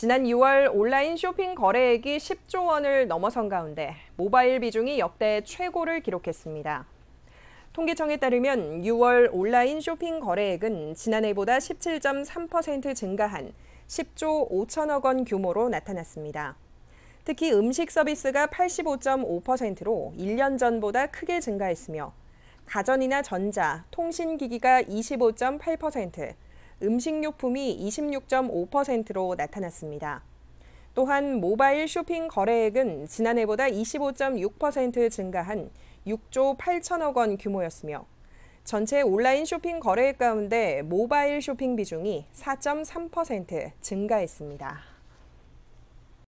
지난 6월 온라인 쇼핑 거래액이 10조 원을 넘어선 가운데 모바일 비중이 역대 최고를 기록했습니다. 통계청에 따르면 6월 온라인 쇼핑 거래액은 지난해보다 17.3% 증가한 10조 5천억 원 규모로 나타났습니다. 특히 음식 서비스가 85.5%로 1년 전보다 크게 증가했으며 가전이나 전자, 통신기기가 25.8%, 음식료품이 26.5%로 나타났습니다. 또한 모바일 쇼핑 거래액은 지난해보다 25.6% 증가한 6조 8천억 원 규모였으며 전체 온라인 쇼핑 거래액 가운데 모바일 쇼핑 비중이 4.3% 증가했습니다.